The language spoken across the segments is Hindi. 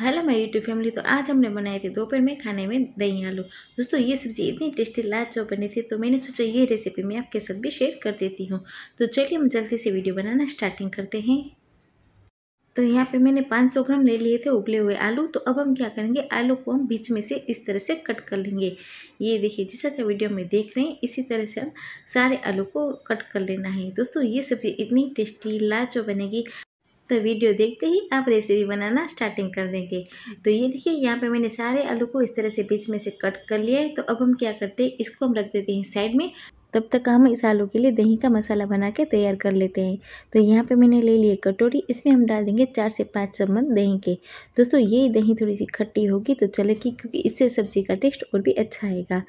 हेलो मैं यूट्यूब फैमिली तो आज हमने बनाए थे दोपहर में खाने में दही आलू दोस्तों ये सब्ज़ी इतनी टेस्टी लाजवाब बनी थी तो मैंने सोचा ये रेसिपी मैं आपके साथ भी शेयर कर देती हूँ तो चलिए हम जल्दी से वीडियो बनाना स्टार्टिंग करते हैं तो यहाँ पे मैंने 500 ग्राम ले लिए थे उबले हुए आलू तो अब हम क्या करेंगे आलू को हम बीच में से इस तरह से कट कर लेंगे ये देखिए जैसा कि वीडियो में देख रहे हैं इसी तरह से हम सारे आलू को कट कर लेना है दोस्तों ये सब्ज़ी इतनी टेस्टी लाचो बनेगी तो वीडियो देखते ही आप रेसिपी बनाना स्टार्टिंग कर देंगे तो ये देखिए यहाँ पे मैंने सारे आलू को इस तरह से बीच में से कट कर लिया है तो अब हम क्या करते हैं इसको हम रख देते हैं साइड में तब तक हम इस आलू के लिए दही का मसाला बना के तैयार कर लेते हैं तो यहाँ पे मैंने ले लिए कटोरी इसमें हम डाल देंगे चार से पाँच चम्मच दही के दोस्तों ये दही थोड़ी सी खट्टी होगी तो चलेगी क्योंकि इससे सब्ज़ी का टेस्ट और भी अच्छा आएगा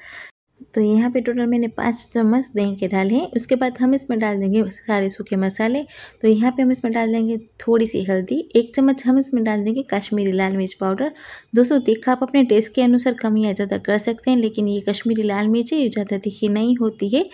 तो यहाँ पे टोटल मैंने पाँच चम्मच दही के डाले हैं उसके बाद हम इसमें डाल देंगे सारे सूखे मसाले तो यहाँ पे हम इसमें डाल देंगे थोड़ी सी हल्दी एक चम्मच हम इसमें डाल देंगे कश्मीरी लाल मिर्च पाउडर दोस्तों देखा आप अपने टेस्ट के अनुसार कम या ज़्यादा कर सकते हैं लेकिन ये कश्मीरी लाल मिर्च है ये ज़्यादा तीखी नहीं होती है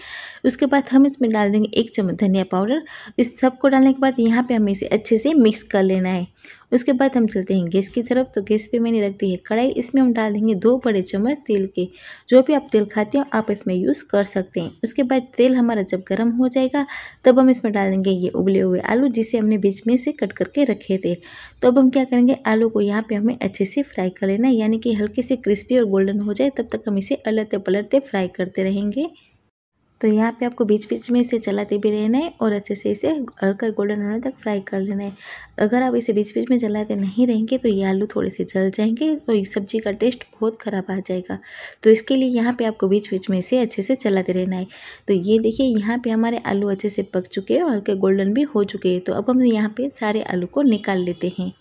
उसके बाद हम इसमें डाल देंगे एक चम्मच धनिया पाउडर इस सबको डालने के बाद यहाँ पर हमें इसे अच्छे से मिक्स कर लेना है उसके बाद हम चलते हैं गैस की तरफ तो गैस पे मैंने रख दी है कढ़ाई इसमें हम डाल देंगे दो बड़े चम्मच तेल के जो भी आप तेल खाते हो आप इसमें यूज़ कर सकते हैं उसके बाद तेल हमारा जब गर्म हो जाएगा तब हम इसमें डाल देंगे ये उबले हुए आलू जिसे हमने बीच में से कट करके रखे थे तो अब हम क्या करेंगे आलू को यहाँ पर हमें अच्छे से फ्राई कर लेना यानी कि हल्के से क्रिस्पी और गोल्डन हो जाए तब तक हम इसे अलटते पलटते फ्राई करते रहेंगे तो यहाँ पे आपको बीच बीच में इसे चलाते भी रहना है और अच्छे से इसे हल्का गोल्डन होने तक फ्राई कर लेना है अगर आप इसे बीच बीच में चलाते नहीं रहेंगे तो ये आलू थोड़े से जल जाएंगे तो इस सब्ज़ी का टेस्ट बहुत ख़राब आ जाएगा तो इसके लिए यहाँ पर आपको बीच बीच में इसे अच्छे से चलाते रहना है तो ये देखिए यहाँ पर हमारे आलू अच्छे से पक चुके हैं और हल्के गोल्डन भी हो चुके हैं तो अब हम यहाँ पर सारे आलू को निकाल लेते हैं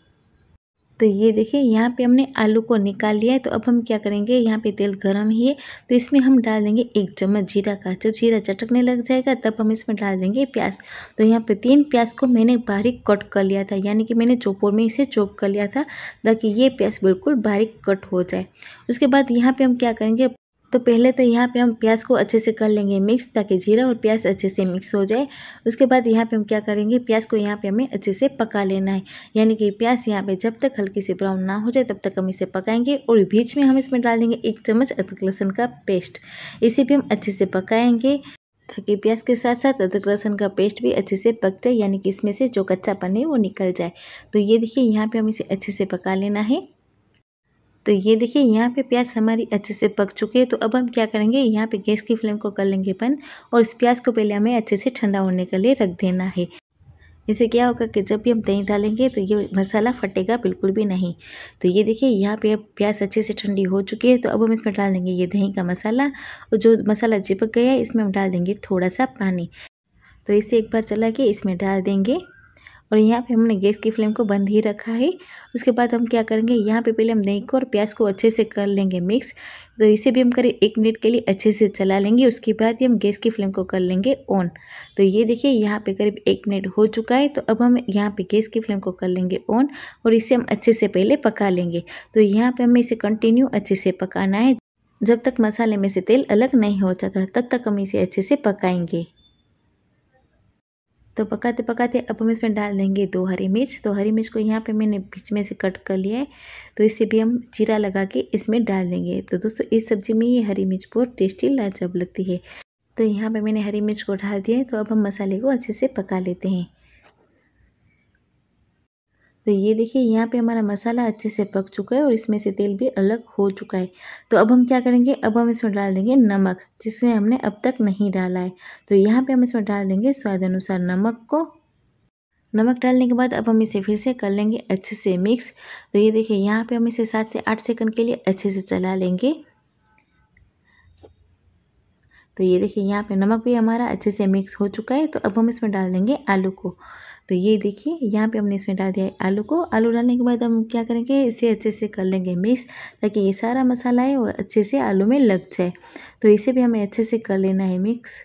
तो ये देखिए यहाँ पे हमने आलू को निकाल लिया है तो अब हम क्या करेंगे यहाँ पे तेल गर्म ही है तो इसमें हम डाल देंगे एक चम्मच जीरा का जब जीरा चटकने लग जाएगा तब हम इसमें डाल देंगे प्याज तो यहाँ पे तीन प्याज को मैंने बारीक कट कर लिया था यानी कि मैंने चोपोर में इसे चोप कर लिया था ताकि ये प्याज बिल्कुल बारीक कट हो जाए उसके बाद यहाँ पर हम क्या करेंगे तो पहले तो यहाँ पे हम प्याज को अच्छे से कर लेंगे मिक्स ताकि जीरा और प्याज अच्छे से मिक्स हो जाए उसके बाद यहाँ पे हम क्या करेंगे प्याज को यहाँ पे हमें अच्छे से पका लेना है यानी कि प्याज यहाँ पे जब तक हल्की से ब्राउन ना हो जाए तब तक हम इसे पकाएंगे और बीच में हम इसमें डाल देंगे एक चम्मच अदरक लहसुन का पेस्ट इसे भी हम अच्छे से पकाएँगे ताकि प्याज के साथ साथ अदरक लहसुन का पेस्ट भी अच्छे से पक जाए यानी कि इसमें से जो कच्चापन है वो निकल जाए तो ये देखिए यहाँ पर हम इसे अच्छे से पका लेना है तो ये देखिए यहाँ पे प्याज हमारी अच्छे से पक चुकी है तो अब हम क्या करेंगे यहाँ पे गैस की फ्लेम को कर लेंगे बंद और इस प्याज को पहले हमें अच्छे से ठंडा होने के लिए रख देना है इसे क्या होगा कि जब भी हम दही डालेंगे तो ये मसाला फटेगा बिल्कुल भी नहीं तो ये देखिए यहाँ पे अब प्याज अच्छे से ठंडी हो चुकी है तो अब हम इसमें डाल देंगे ये दही का मसाला और जो मसाला चिपक गया है इसमें हम डाल देंगे थोड़ा सा पानी तो इसे एक बार चला के इसमें डाल देंगे और यहाँ पे हमने गैस की फ्लेम को बंद ही रखा है उसके बाद हम क्या करेंगे यहाँ पे पहले हम दही को और प्याज को अच्छे से कर लेंगे मिक्स तो इसे भी हम करीब एक मिनट के लिए अच्छे से चला लेंगे उसके बाद ही हम गैस की फ्लेम को कर लेंगे ऑन तो ये देखिए यहाँ पे करीब एक मिनट हो चुका है तो अब हम यहाँ पे गैस की फ्लेम को कर लेंगे ऑन और इसे हम अच्छे से पहले पका लेंगे तो यहाँ पर हमें इसे कंटिन्यू अच्छे से पकाना है जब तक मसाले में से तेल अलग नहीं हो जाता तब तक हम इसे अच्छे से पकाएंगे तो पकाते पकाते अब हम इसमें डाल देंगे दो हरी मिर्च तो हरी मिर्च को यहाँ पे मैंने बीच में से कट कर लिया है तो इसे भी हम जीरा लगा के इसमें डाल देंगे तो दोस्तों इस सब्ज़ी में ये हरी मिर्च बहुत टेस्टी लाजवाब लगती है तो यहाँ पे मैंने हरी मिर्च को डाल दिया है तो अब हम मसाले को अच्छे से पका लेते हैं तो ये देखिए यहाँ पे हमारा मसाला अच्छे से पक चुका है और इसमें से तेल भी अलग हो चुका है तो अब हम क्या करेंगे अब हम इसमें डाल देंगे नमक जिसे हमने अब तक नहीं डाला है तो यहाँ पे हम इसमें डाल देंगे स्वाद अनुसार नमक को नमक डालने के बाद अब हम इसे फिर से कर लेंगे अच्छे से मिक्स तो ये देखिए यहाँ पर हम इसे सात से आठ सेकेंड के लिए अच्छे से चला लेंगे तो ये देखिए यहाँ पे नमक भी हमारा अच्छे से मिक्स हो चुका है तो अब हम इसमें डाल देंगे आलू को तो ये देखिए यहाँ पे हमने इसमें डाल दिया है आलू को आलू डालने के बाद हम क्या करेंगे इसे अच्छे से कर लेंगे मिक्स ताकि ये सारा मसाला है वो अच्छे से आलू में लग जाए तो इसे भी हमें अच्छे से कर लेना है मिक्स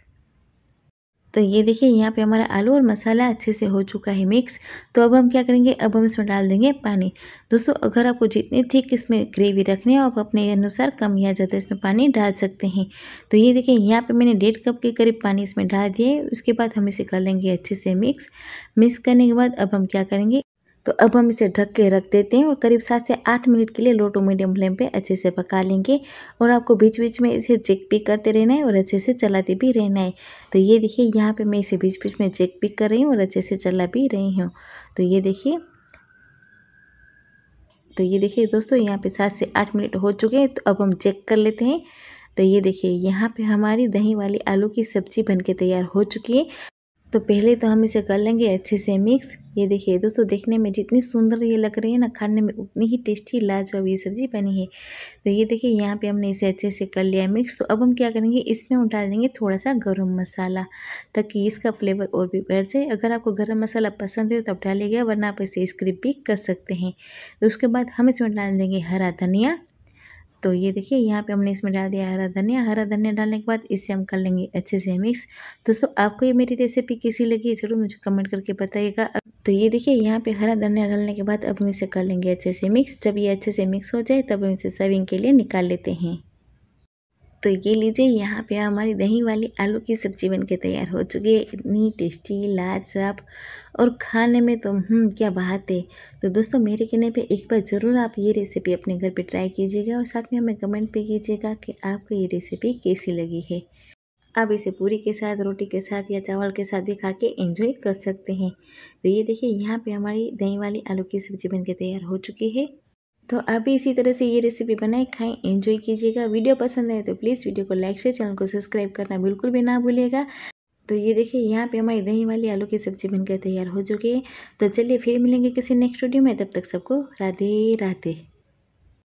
तो ये देखिए यहाँ पे हमारा आलू और मसाला अच्छे से हो चुका है मिक्स तो अब हम क्या करेंगे अब हम इसमें डाल देंगे पानी दोस्तों अगर आपको जितनी थिक इसमें ग्रेवी रखनी है आप अपने अनुसार कम या ज़्यादा इसमें पानी डाल सकते हैं तो ये देखिए यहाँ पे मैंने डेढ़ कप के करीब पानी इसमें डाल दिए उसके बाद हम इसे कर लेंगे अच्छे से मिक्स मिक्स करने के बाद अब हम क्या करेंगे तो अब हम इसे ढक के रख देते हैं और करीब सात से आठ मिनट के लिए लो टू मीडियम फ्लेम पे अच्छे से पका लेंगे और आपको बीच बीच में इसे चेक पिक करते रहना है और अच्छे से चलाते भी रहना है तो ये देखिए यहाँ पे मैं इसे बीच बीच में चेक पिक कर रही हूँ और अच्छे से चला भी रही हूँ तो ये देखिए तो ये देखिए दोस्तों यहाँ पे सात से आठ मिनट हो चुके हैं तो अब हम चेक कर लेते हैं तो ये देखिए यहाँ पे हमारी दही वाली आलू की सब्जी बनके तैयार हो चुकी है तो पहले तो हम इसे कर लेंगे अच्छे से मिक्स ये देखिए दोस्तों देखने में जितनी सुंदर ये लग रही है ना खाने में उतनी ही टेस्टी लाजवाब ये सब्ज़ी बनी है तो ये देखिए यहाँ पे हमने इसे अच्छे से कर लिया मिक्स तो अब हम क्या करेंगे इसमें हम डाल देंगे थोड़ा सा गरम मसाला ताकि इसका फ्लेवर और भी बढ़ जाए अगर आपको गरम मसाला पसंद हो तो आप डालिएगा वरना आप इसे स्क्रिप भी कर सकते हैं तो उसके बाद हम इसमें डाल देंगे हरा धनिया तो ये देखिए यहाँ पे हमने इसमें डाल दिया हरा धनिया हरा धनिया डालने के बाद इसे हम कर लेंगे अच्छे से मिक्स दोस्तों आपको ये मेरी रेसिपी कैसी लगी ज़रूर मुझे कमेंट करके बताइएगा तो ये देखिए यहाँ पे हरा धनिया डालने के बाद अब हम इसे कर लेंगे अच्छे से मिक्स जब ये अच्छे से मिक्स हो जाए तब हम इसे सर्विंग के लिए निकाल लेते हैं तो ये लीजिए यहाँ पे हमारी दही वाली आलू की सब्जी बनके तैयार हो चुकी है इतनी टेस्टी लाजवाब और खाने में तो हम्म क्या बात है तो दोस्तों मेरे कहने पे एक बार ज़रूर आप ये रेसिपी अपने घर पे ट्राई कीजिएगा और साथ में हमें कमेंट पे कीजिएगा कि आपको ये रेसिपी कैसी लगी है आप इसे पूरी के साथ रोटी के साथ या चावल के साथ भी खा के एंजॉय कर सकते हैं तो ये देखिए यहाँ पे हमारी दही वाली आलू की सब्जी बन के तैयार हो चुकी है तो आप भी इसी तरह से ये रेसिपी बनाए खाएं इंजॉय कीजिएगा वीडियो पसंद आए तो प्लीज़ वीडियो को लाइक से चैनल को सब्सक्राइब करना बिल्कुल भी ना भूलिएगा तो ये देखिए यहाँ पे हमारी दही वाली आलू की सब्जी बनकर तैयार हो चुकी है तो चलिए फिर मिलेंगे किसी नेक्स्ट वीडियो में तब तक सबको राधे राधे